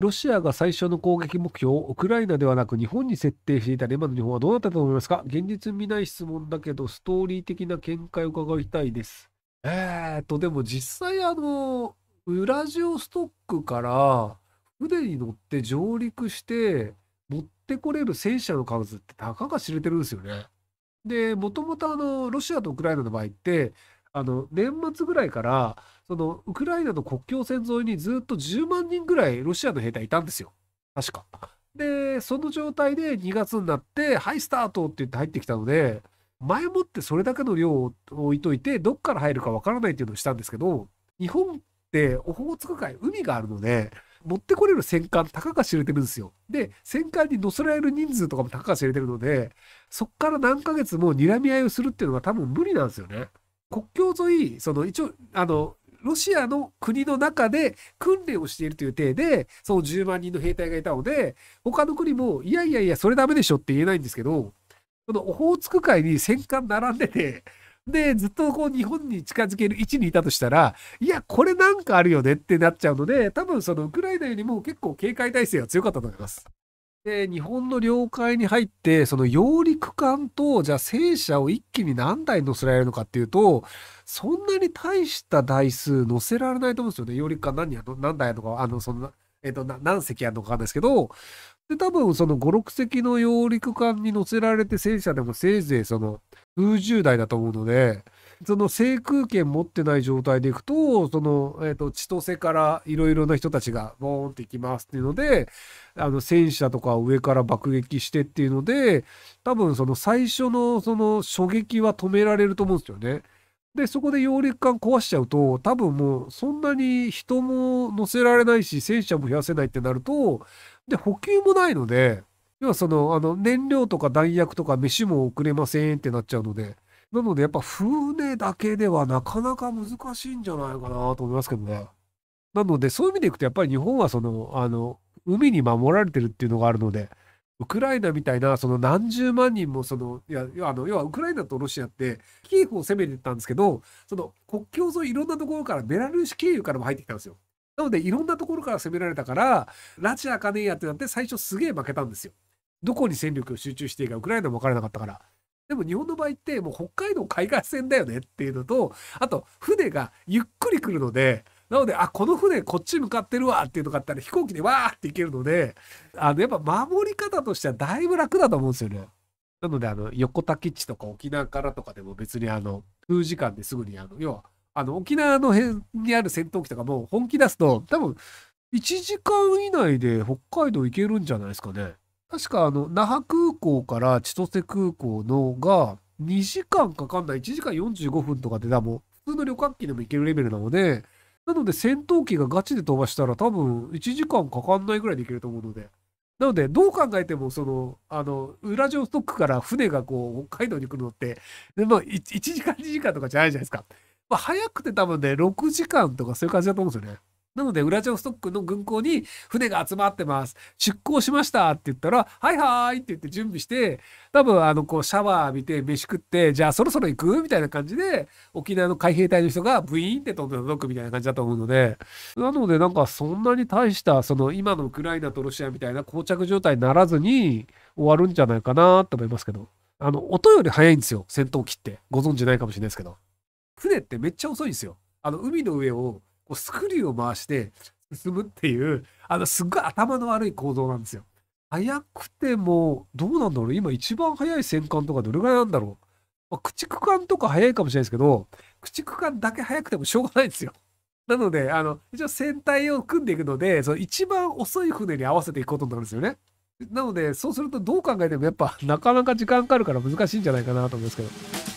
ロシアが最初の攻撃目標をウクライナではなく日本に設定していた今の日本はどうだったと思いますか現実見ない質問だけど、ストーリー的な見解を伺いたいです。えーと、でも実際あの、ウラジオストックから船に乗って上陸して持ってこれる戦車の数ってたかが知れてるんですよね。で、もともとあの、ロシアとウクライナの場合って、あの、年末ぐらいから、その、ウクライナの国境線沿いにずっと10万人ぐらいロシアの兵隊いたんですよ。確か。で、その状態で2月になって、はい、スタートって言って入ってきたので、前もってそれだけの量を置いといて、どっから入るかわからないっていうのをしたんですけど、日本ってオホーツク海、海があるので、持ってこれる戦艦、たかが知れてるんですよ。で、戦艦に乗せられる人数とかもたかが知れてるので、そっから何ヶ月も睨み合いをするっていうのが多分無理なんですよね。国境沿い、その一応、あの、ロシアの国の中で訓練をしているという体で、その10万人の兵隊がいたので、他の国も、いやいやいや、それダメでしょって言えないんですけど、のオホーツク海に戦艦並んでて、で、ずっとこう日本に近づける位置にいたとしたら、いや、これなんかあるよねってなっちゃうので、多分そのウクライナよりも結構警戒態勢が強かったと思います。で、日本の領海に入って、その揚陸艦と、じゃあ戦車を一気に何台乗せられるのかっていうと、そんなに大した台数乗せられないと思うんですよね。揚陸艦何や何台やるのか、あの、そえー、と、何隻やるのかわかんないですけど、で、多分その5、6隻の揚陸艦に乗せられて戦車でもせいぜいその数十台だと思うので、その制空権持ってない状態でいくと、その、えっ、ー、と、千歳からいろいろな人たちがボーンって行きますっていうので、あの、戦車とか上から爆撃してっていうので、多分その最初のその狙撃は止められると思うんですよね。で、そこで揚陸艦壊しちゃうと、多分もうそんなに人も乗せられないし、戦車も増やせないってなると、で、補給もないので、要はその、あの、燃料とか弾薬とか飯も送れませんってなっちゃうので、なのでやっぱ船だけではなかなか難しいんじゃないかなと思いますけどね。なのでそういう意味でいくとやっぱり日本はそのあの海に守られてるっていうのがあるのでウクライナみたいなその何十万人もそのいやあの要はウクライナとロシアってキエフを攻めてたんですけどその国境沿いいろんなところからベラルーシ経由からも入ってきたんですよ。なのでいろんなところから攻められたから拉致アカネイやってなって最初すげえ負けたんですよ。どこに戦力を集中していいかウクライナも分からなかったから。でも日本の場合ってもう北海道海岸線だよねっていうのと、あと船がゆっくり来るので、なので、あ、この船こっち向かってるわっていうのがあったら飛行機でわーって行けるので、あの、やっぱ守り方としてはだいぶ楽だと思うんですよね。なので、あの、横田基地とか沖縄からとかでも別にあの、数時間ですぐにあの、要は、あの、沖縄の辺にある戦闘機とかも本気出すと、多分、1時間以内で北海道行けるんじゃないですかね。確かあの、那覇空港から千歳空港のが、2時間かかんない、1時間45分とかで、だもう、普通の旅客機でも行けるレベルなので、なので戦闘機がガチで飛ばしたら多分1時間かかんないぐらいで行けると思うので。なので、どう考えても、その、あの、ウラジオストックから船がこう、北海道に来るのって、で1、1時間、2時間とかじゃないじゃないですか。まあ、早くて多分ね、6時間とかそういう感じだと思うんですよね。なので、ウラジオストックの軍港に船が集まってます。出港しましたって言ったら、はいはいって言って準備して、多分あの、こう、シャワー浴びて、飯食って、じゃあそろそろ行くみたいな感じで、沖縄の海兵隊の人がブイーンって飛んで届くみたいな感じだと思うので、なのでなんかそんなに大した、その今のウクライナとロシアみたいな膠着状態にならずに終わるんじゃないかなと思いますけど。あの、音より早いんですよ、戦闘機って。ご存知ないかもしれないですけど。船ってめっちゃ遅いんですよ。あの、海の上をこうスクリューを回して進むっていう、あの、すっごい頭の悪い行動なんですよ。速くても、どうなんだろう今一番速い戦艦とかどれぐらいなんだろう、まあ、駆逐艦とか速いかもしれないですけど、駆逐艦だけ速くてもしょうがないんですよ。なので、あの、一応船体を組んでいくので、その一番遅い船に合わせていくことになるんですよね。なので、そうするとどう考えてもやっぱなかなか時間かかるから難しいんじゃないかなと思いますけど。